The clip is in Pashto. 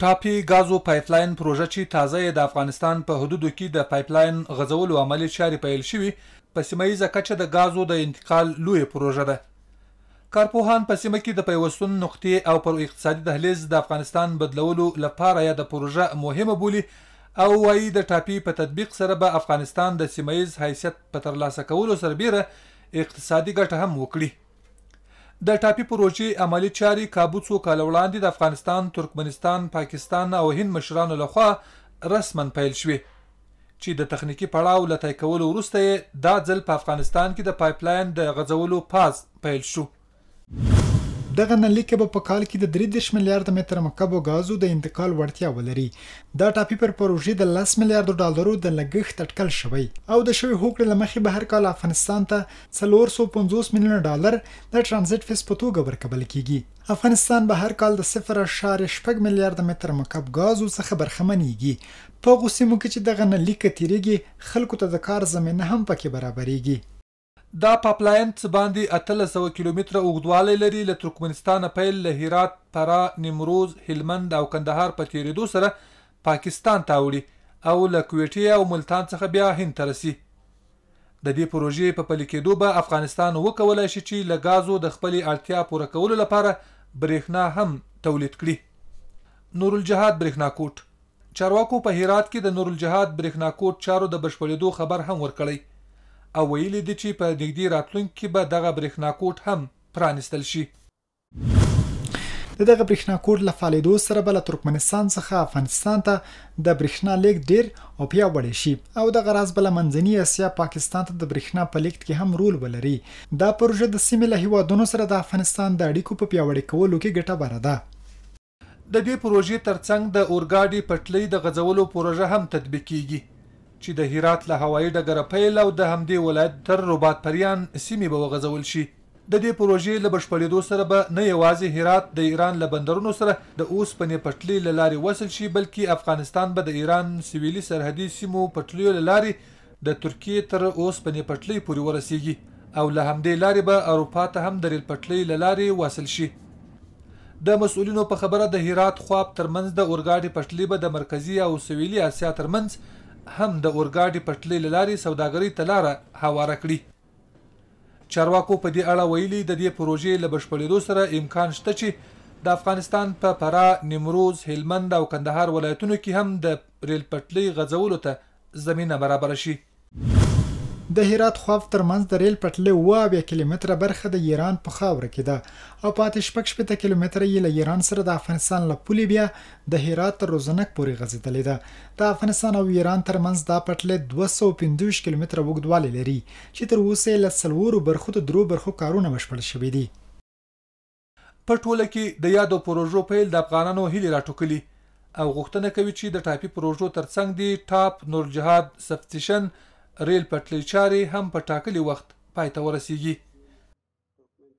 ټاپي غازو پایپلاین پروژه چې تازه د افغانستان په حدودو کې د پایپلاین غځولو عملی چارې پیل شوې په سیمه ییزه کچه د غازو د انتقال لوی پروژه ده کارپوهان په سیمه کې د پیوستون نقطې او پر اقتصادي دهلیز د افغانستان بدلولو لپاره یا د پروژه مهمه بولی او وایي د ټاپي په تطبیق سره به افغانستان د سیمه ییز حیثیت په ترلاسه کولو سره بیره اقتصادي ګټه هم وکړي د ټاپي پروژې عملی چارې کابو څو کال وړاندې د افغانستان، ترکمنستان، پاکستان او هند مشرانو لخوا رسما پیل شوې چې د تخنیکی پړاو لته کول وروسته دا ځل په افغانستان کې د پایپلاین د غځولو پاز پیل شو دغه نلیکه به په کال کې د 3 میلیارډ متر مکعب غازو د انتقال وړتیا ولري دا ټاپي پر پروژې د 10 میلیارډ ډالرو د لګښت تټکل شوی او د شوی هوکړې لمخې به هر کال افغانستان ته 450 میلیون ډالر د ترانزیت فیس په توګه ورکول کیږي افغانستان به هر کال د 0.6 میلیارډ متر مکعب غازو څخه برخمنېږي په غوسیمو کې چې دغه نلیکه تیریږي خلکو ته د کار زمينه هم پکې برابرېږي دا پاپلاینټ باندې 1300 کیلومتر اوږدوالی لري له ترکمنستان پیل له هرات، پرا، نیمروز، هلمند او کندهار په تیریدو سره پاکستان ته وړي او له کویټې او ملتان څخه بیا هند ته رسي د دې پروژې په پلي کېدو به افغانستان وکولای شي چې له غازو د خپلې اړتیا پوره کولو لپاره برېښنا هم تولید کړي نور الجهاد برېښنا کوټ چارواکو په هرات کې د نور الجهاد برېښنا کوټ چارو د بشپړېدو خبر هم ورکړی او ویلي دي چې په دګدي راتلونکي کې به دغه برېښنا کوټ هم پرانستل شي دغه برېښنا کوټ له فعالېدو سره بل ترکمنستان څخه افغانستان ته د برېښنا لیک ډیر او پیاوړی شي او د غراز بل منځنی اسیا پاکستان ته د برېښنا په لیک کې هم رول ولري دا پروژه د سیمې له هیوادونو سره د افغانستان د اړیکو په پیاوړی کولو کې ګټه بره ده د دې پروژې ترڅنګ د اورګاډي پټلۍ د غځولو پروژه هم تطبیقیږي چې د هرات له هوایي ډګره پیل او د همدې ولایت تر رباط پریان سیمې به وغځول شي د دې پروژې له بشپړېدو سره به نه یوازې هرات د ایران له بندرونو سره د اوسپنې پټلۍ له لارې وصل شي بلکې افغانستان به د ایران سویلي سرحدي سیمو پټلیو له لارې د ترکیې تر اوسپنې پټلۍ پورې ورسیږي او له همدې لارې به اروپا ته هم د ریل پټلۍ له لارې وصل شي د مسؤلینو په خبره د هرات خواب ترمنځ د اورګاډي پټلۍ به د مرکزی او سویلي اسیا ترمنځ هم د اورګاډي پټلۍ له لارې سوداګرۍ ته لاره هواره کړي چارواکو په دې اړه ویلي د دې پروژې له بشپړېدو سره امکان شته چې د افغانستان په فراه نیمروز هلمند او کندهار ولایتونو کې هم د ریل پټلۍ غځولو ته زمینه برابره شي د هرات خواف ترمنځ د ریل پټلۍ اوه اویا کیلومتره برخه د ایران په خاوره کې ده او پاتې شپږ شپېته کیلومتره یې له ایران سره د افغانستان له پولې بیا د هرات تر روزنک پورې غځېدلې ده د افغانستان او ایران ترمنځ دا پټلۍ دوه سوه پنځویشت کیلومتره اوږدوالی لري چې تر اوسه یې له څلورو برخو د درو برخو کارونه بشپړ شوي دي په ټوله کې د یادو پروژو پیل د افغانانو هیلې راټوکلي او غوښتنه کوي چې د ټاپي پروژو ترڅنګ دی ټاپ نور جهاد سبتیشن ریل پټلۍ چارې هم په ټاکلي وخت پای ته ورسیږي